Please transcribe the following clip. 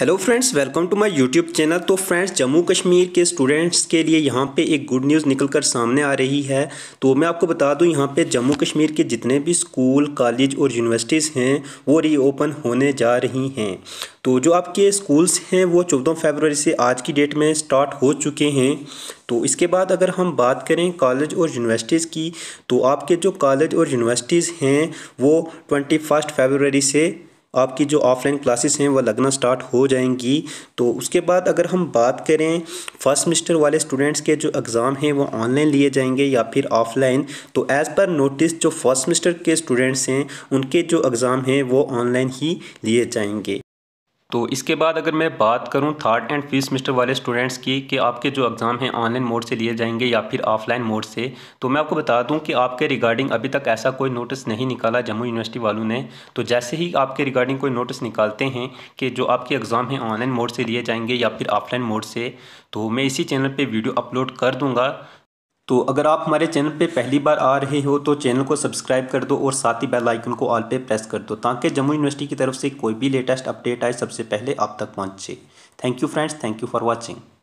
hello friends welcome to my YouTube channel तो friends Jammu Kashmir के students के लिए यहाँ पे एक गुड न्यूज़ निकल कर सामने आ रही है तो मैं आपको बता दूँ यहाँ पे जम्मू कश्मीर के जितने भी स्कूल कॉलेज और यूनिवर्सिटीज़ हैं वो रीओपन होने जा रही हैं तो जो आपके स्कूल्स हैं वो चौदह फरवरी से आज की डेट में स्टार्ट हो चुके हैं तो इसके बाद अगर हम बात करें कॉलेज और यूनिवर्सिटीज़ की तो आपके जो कॉलेज और यूनिवर्सिटीज़ हैं वो ट्वेंटी फर्स्ट से आपकी जो ऑफलाइन क्लासेस हैं वह लगना स्टार्ट हो जाएंगी तो उसके बाद अगर हम बात करें फर्स्ट सेमेस्टर वाले स्टूडेंट्स के जो एग्ज़ाम हैं वो ऑनलाइन लिए जाएंगे या फिर ऑफलाइन तो एज़ पर नोटिस जो फर्स्ट सेमेस्टर के स्टूडेंट्स हैं उनके जो एग्ज़ाम हैं वो ऑनलाइन ही लिए जाएंगे तो इसके बाद अगर मैं बात करूं थर्ड एंड फिफ्थ सेमेस्टर वाले स्टूडेंट्स की कि आपके जो एग्ज़ाम हैं ऑनलाइन मोड से लिए जाएंगे या फिर ऑफलाइन मोड से तो मैं आपको बता दूं कि आपके रिगार्डिंग अभी तक ऐसा कोई नोटिस नहीं निकाला जम्मू यूनिवर्सिटी वालों ने तो जैसे ही आपके रिगार्डिंग कोई नोटिस निकालते हैं कि जो आपके एग्ज़ाम हैं ऑनलाइन मोड से लिए जाएंगे या फिर ऑफलाइन मोड से तो मैं इसी चैनल पर वीडियो अपलोड कर दूँगा तो अगर आप हमारे चैनल पे पहली बार आ रहे हो तो चैनल को सब्सक्राइब कर दो और साथ ही बेल आइकन को ऑल पे प्रेस कर दो ताकि जम्मू यूनिवर्सिटी की तरफ से कोई भी लेटेस्ट अपडेट आए सबसे पहले आप तक पहुंचे thank you friends thank you for watching